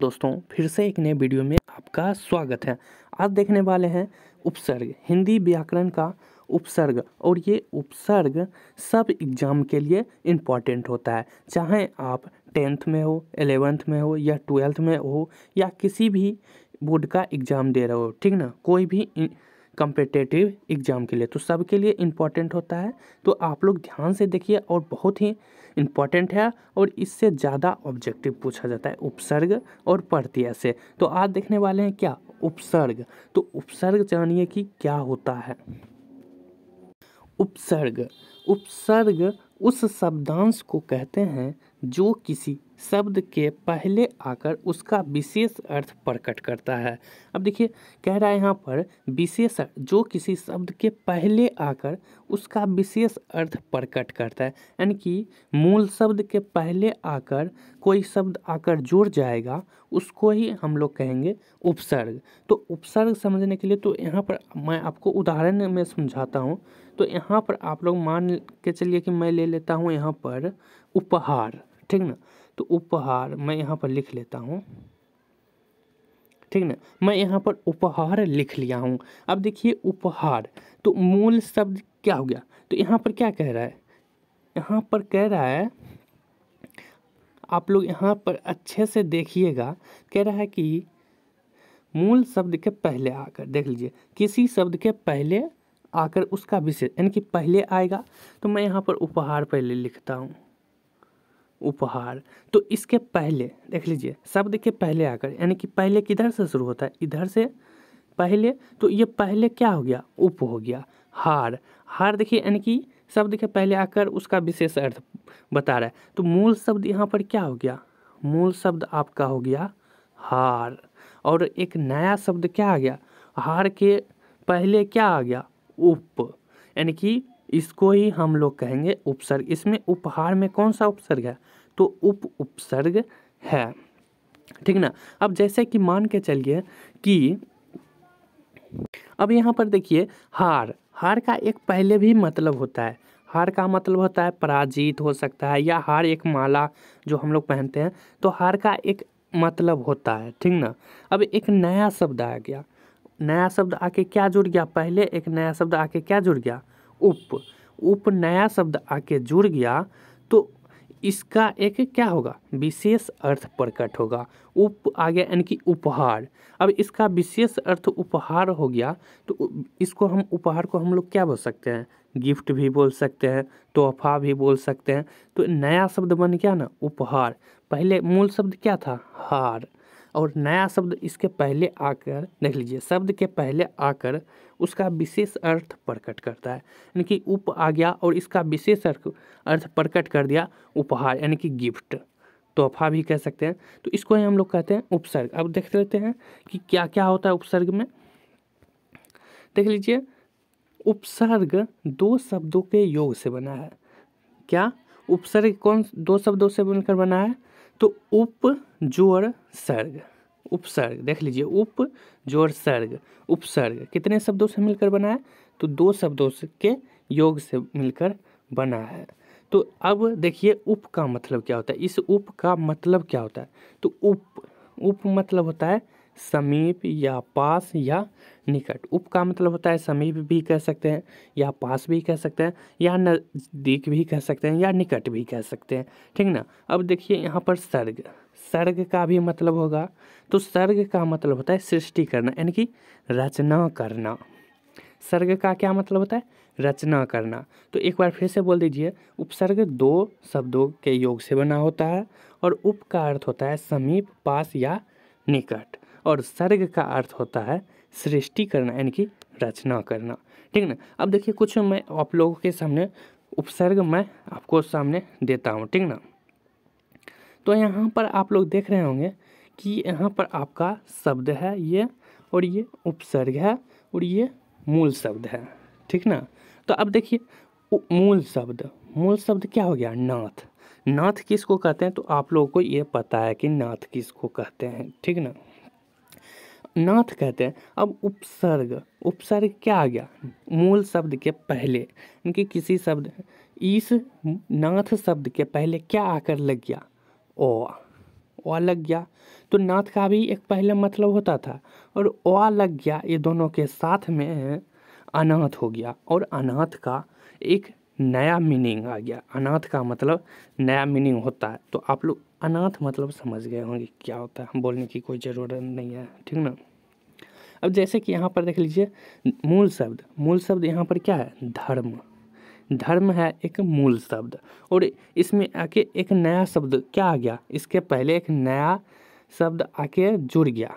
दोस्तों फिर से एक नए वीडियो में आपका स्वागत है आज देखने वाले हैं उपसर्ग हिंदी व्याकरण का उपसर्ग और ये उपसर्ग सब एग्जाम के लिए इम्पॉर्टेंट होता है चाहे आप टेंथ में हो एलेवेंथ में हो या ट्वेल्थ में हो या किसी भी बोर्ड का एग्ज़ाम दे रहे हो ठीक ना कोई भी कंपिटेटिव एग्ज़ाम के लिए तो सबके लिए इम्पॉर्टेंट होता है तो आप लोग ध्यान से देखिए और बहुत ही इम्पॉर्टेंट है और इससे ज़्यादा ऑब्जेक्टिव पूछा जाता है उपसर्ग और प्रत्यय से तो आज देखने वाले हैं क्या उपसर्ग तो उपसर्ग जानिए कि क्या होता है उपसर्ग उपसर्ग उस शब्दांश को कहते हैं जो किसी शब्द के पहले आकर उसका विशेष अर्थ प्रकट करता है अब देखिए कह रहा है यहाँ पर विशेष जो किसी शब्द के पहले आकर उसका विशेष अर्थ प्रकट करता है यानी कि मूल शब्द के पहले आकर कोई शब्द आकर जुड़ जाएगा उसको ही हम लोग कहेंगे उपसर्ग तो उपसर्ग समझने के लिए तो यहाँ पर मैं आपको उदाहरण में समझाता हूँ तो यहाँ पर आप लोग मान के चलिए कि मैं ले लेता हूँ यहाँ पर उपहार ठीक ना तो उपहार मैं यहाँ पर लिख लेता हूँ ठीक ना मैं यहाँ पर उपहार लिख लिया हूँ अब देखिए उपहार तो मूल शब्द क्या हो गया तो यहाँ पर क्या कह रहा है यहाँ पर कह रहा है आप लोग यहाँ पर अच्छे से देखिएगा कह रहा है कि मूल शब्द के पहले आकर देख लीजिए किसी शब्द के पहले आकर उसका विशेष यानी कि पहले आएगा तो मैं यहाँ पर उपहार पहले लिखता हूँ उपहार तो इसके पहले देख लीजिए शब्द के पहले आकर यानी कि पहले किधर से शुरू होता है इधर से पहले तो ये पहले क्या हो गया उप हो गया हार हार देखिए यानी कि शब्द के पहले आकर उसका विशेष अर्थ बता रहा है तो मूल शब्द यहाँ पर क्या हो गया मूल शब्द आपका हो गया हार और एक नया शब्द क्या आ गया हार के पहले क्या आ गया उप यानी कि इसको ही हम लोग कहेंगे उपसर्ग इसमें उपहार में कौन सा उपसर्ग है तो उप उपसर्ग है ठीक ना अब जैसे कि मान के चलिए कि अब यहाँ पर देखिए हार हार का एक पहले भी मतलब होता है हार का मतलब होता है पराजित हो सकता है या हार एक माला जो हम लोग पहनते हैं तो हार का एक मतलब होता है ठीक ना अब एक नया शब्द आ गया नया शब्द आके क्या जुड़ गया पहले एक नया शब्द आके क्या जुड़ गया उप उप नया शब्द आके जुड़ गया तो इसका एक क्या होगा विशेष अर्थ प्रकट होगा उप आ गया यानी कि उपहार अब इसका विशेष अर्थ उपहार हो गया तो इसको हम उपहार को हम लोग क्या बोल सकते हैं गिफ्ट भी बोल सकते हैं तोहफा भी बोल सकते हैं तो नया शब्द बन गया ना उपहार पहले मूल शब्द क्या था हार और नया शब्द इसके पहले आकर देख लीजिए शब्द के पहले आकर उसका विशेष अर्थ प्रकट करता है यानी कि उप आ गया और इसका विशेष अर्थ अर्थ प्रकट कर दिया उपहार यानी कि गिफ्ट तोहफा भी कह सकते हैं तो इसको ही हम लोग कहते हैं उपसर्ग अब देख लेते हैं कि क्या क्या होता है उपसर्ग में देख लीजिए उपसर्ग दो शब्दों के योग से बना है क्या उपसर्ग कौन दो शब्दों से बनकर बना है तो उप जोर सर्ग उपसर्ग देख लीजिए उप जोर सर्ग उपसर्ग कितने शब्दों से मिलकर बना है तो दो शब्दों के योग से मिलकर बना है तो अब देखिए उप का मतलब क्या होता है इस उप का मतलब क्या होता है तो उप उप मतलब होता है समीप या पास या निकट उप का मतलब होता है समीप भी कह सकते हैं या पास भी कह सकते हैं या नज़दीक भी कह सकते हैं या निकट भी कह सकते हैं ठीक ना अब देखिए यहाँ पर सर्ग सर्ग का भी मतलब होगा तो सर्ग का मतलब होता है सृष्टि करना यानी कि रचना करना सर्ग का क्या मतलब होता है रचना करना तो एक बार फिर से बोल दीजिए उपसर्ग दो शब्दों के योग से बना होता है और उप का अर्थ होता है समीप पास या निकट और सर्ग का अर्थ होता है सृष्टि करना यानी कि रचना करना ठीक ना अब देखिए कुछ मैं आप लोगों के सामने उपसर्ग मैं आपको सामने देता हूँ ठीक ना तो यहाँ पर आप लोग देख रहे होंगे कि यहाँ पर आपका शब्द है ये और ये उपसर्ग है और ये मूल शब्द है ठीक ना तो अब देखिए मूल शब्द मूल शब्द क्या हो गया नाथ नाथ किसको कहते हैं तो आप लोगों को ये पता है कि नाथ किसको कहते हैं ठीक ना नाथ कहते हैं अब उपसर्ग उपसर्ग क्या आ गया मूल शब्द के पहले यानी कि किसी शब्द इस नाथ शब्द के पहले क्या आकर लग गया ओ ओ लग गया तो नाथ का भी एक पहले मतलब होता था और ओ लग गया ये दोनों के साथ में अनाथ हो गया और अनाथ का एक नया मीनिंग आ गया अनाथ का मतलब नया मीनिंग होता है तो आप लोग अनाथ मतलब समझ गए होंगे क्या होता है बोलने की कोई ज़रूरत नहीं है ठीक ना अब जैसे कि यहाँ पर देख लीजिए मूल शब्द मूल शब्द यहाँ पर क्या है धर्म धर्म है एक मूल शब्द और इसमें आके एक नया शब्द क्या आ गया इसके पहले एक नया शब्द आके जुड़ गया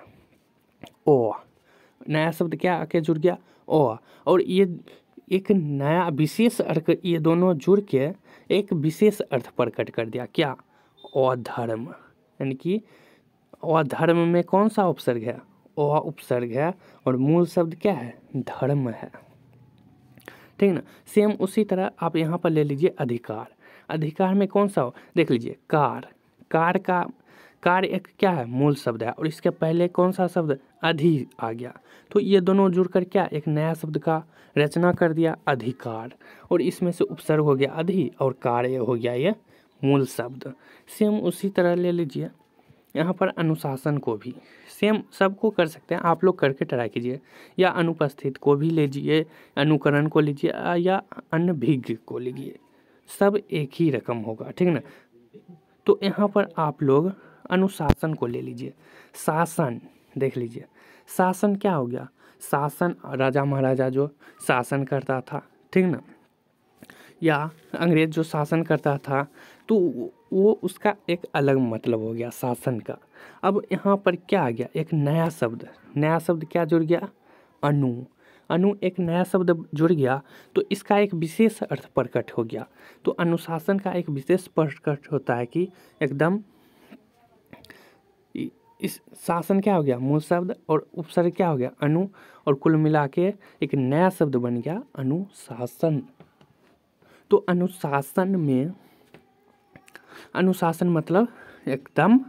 ओ नया शब्द क्या आके जुड़ गया ओ और ये एक नया विशेष अर्थ ये दोनों जुड़ के एक विशेष अर्थ प्रकट कर दिया क्या अधर्म यानी कि अधर्म में कौन सा उपसर्ग है अ उपसर्ग है और मूल शब्द क्या है धर्म है ठीक है ना सेम उसी तरह आप यहाँ पर ले लीजिए अधिकार अधिकार में कौन सा हो देख लीजिए कार कार का कार एक क्या है मूल शब्द है और इसके पहले कौन सा शब्द अधि आ गया तो ये दोनों जुड़कर क्या एक नया शब्द का रचना कर दिया अधिकार और इसमें से उपसर्ग हो गया अधि और कार्य हो गया ये मूल शब्द सेम उसी तरह ले लीजिए यहाँ पर अनुशासन को भी सेम सबको कर सकते हैं आप लोग करके ट्राई कीजिए या अनुपस्थित को भी लीजिए अनुकरण को लीजिए या अन्य भिज्ञ को लीजिए सब एक ही रकम होगा ठीक ना तो यहाँ पर आप लोग अनुशासन को ले लीजिए शासन देख लीजिए शासन क्या हो गया शासन राजा महाराजा जो शासन करता था ठीक ना या अंग्रेज जो शासन करता था तो वो उसका एक अलग मतलब हो गया शासन का अब यहाँ पर क्या आ गया एक नया शब्द नया शब्द क्या जुड़ गया अनु अनु एक नया शब्द जुड़ गया तो इसका एक विशेष अर्थ प्रकट हो गया तो अनुशासन का एक विशेष प्रकट होता है कि एकदम इस शासन क्या हो गया मूल शब्द और उपसर्ग क्या हो गया अनु और कुल मिला के एक नया शब्द बन गया अनुशासन तो अनुशासन में अनुशासन मतलब एकदम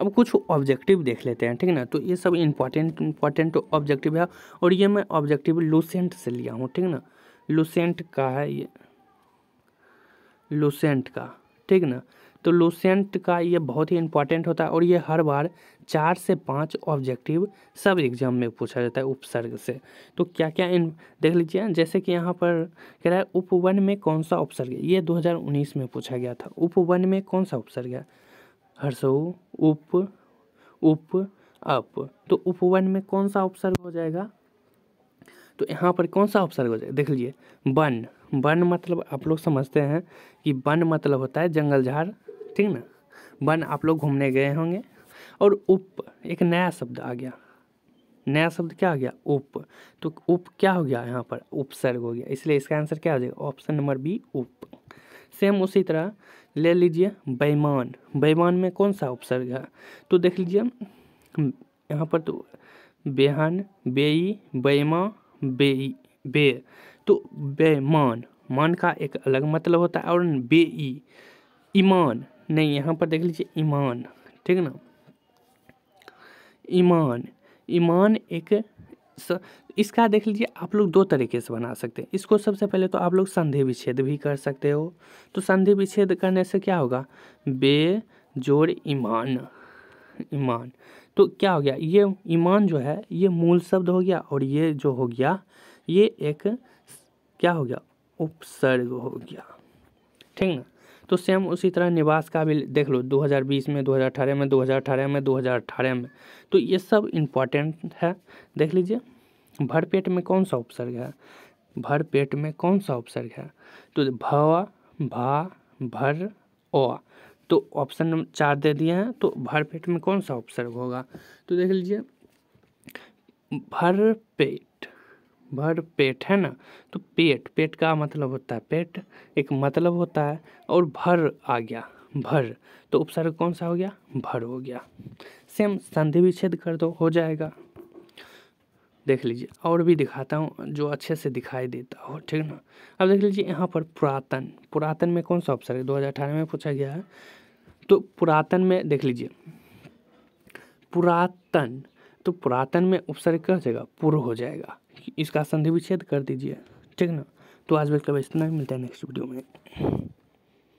अब कुछ ऑब्जेक्टिव देख लेते हैं ठीक है ना तो ये सब इम्पोर्टेंट इम्पोर्टेंट ऑब्जेक्टिव है और ये मैं ऑब्जेक्टिव लूसेंट से लिया हूँ ठीक है ना लूसेंट का है ये लूसेंट का ठीक ना तो लूसेंट का ये बहुत ही इंपॉर्टेंट होता है और ये हर बार चार से पाँच ऑब्जेक्टिव सब एग्जाम में पूछा जाता है उपसर्ग से तो क्या क्या इन देख लीजिए जैसे कि यहाँ पर कह रहा है उपवन में कौन सा उपसर्ग ये 2019 में पूछा गया था उपवन में कौन सा उपसर्ग है हर्षो उप उप अप तो उपवन में कौन सा उपसर्ग हो जाएगा तो यहाँ पर कौन सा उपसर्ग हो जाए देख लीजिए वन वन मतलब आप लोग समझते हैं कि वन मतलब होता है जंगल झाड़ ठीक ना वन आप लोग घूमने गए होंगे और उप एक नया शब्द आ गया नया शब्द क्या हो गया उप तो उप क्या हो गया यहाँ पर उपसर्ग हो गया इसलिए इसका आंसर क्या हो जाएगा ऑप्शन नंबर बी उप सेम उसी तरह ले लीजिए बेईमान बेईमान में कौन सा उपसर्ग है तो देख लीजिए यहाँ पर तो बेहन बेई बेईमा बे बे तो बेमान मान का एक अलग मतलब होता है और बे ई ईमान नहीं यहाँ पर देख लीजिए ईमान ठीक ना ईमान ईमान एक स, इसका देख लीजिए आप लोग दो तरीके से बना सकते हैं इसको सबसे पहले तो आप लोग संधि विच्छेद भी कर सकते हो तो संधि विच्छेद करने से क्या होगा बे जोड़ ईमान ईमान तो क्या हो गया ये ईमान जो है ये मूल शब्द हो गया और ये जो हो गया ये एक क्या हो गया उपसर्ग हो गया ठीक ना तो सेम उसी तरह निवास का भी देख लो 2020 में 2018 में 2018 में 2018 में तो ये सब इम्पॉर्टेंट है देख लीजिए भरपेट में कौन सा उपसर्ग है भरपेट में कौन सा उपसर्ग है तो भव भा भर ओ तो ऑप्शन नंबर चार दे दिया है तो भर पेट में कौन सा ऑप्शन होगा तो देख लीजिए पेट भर पेट है ना तो पेट पेट का मतलब होता है पेट एक मतलब होता है और भर आ गया भर तो उपसर्ग कौन सा हो गया भर हो गया सेम संधि विच्छेद कर दो हो जाएगा देख लीजिए और भी दिखाता हूँ जो अच्छे से दिखाई देता हो ठीक ना अब देख लीजिए यहाँ पर पुरातन पुरातन में कौन सा उपसर्ग है दो हज़ार अठारह में पूछा गया है तो पुरातन में देख लीजिए पुरातन तो पुरातन में उपसर्ग क्या हो जाएगा पूर्व हो जाएगा इसका संधि विच्छेद कर दीजिए ठीक ना तो आज भी कभी इतना ही मिलता है नेक्स्ट वीडियो में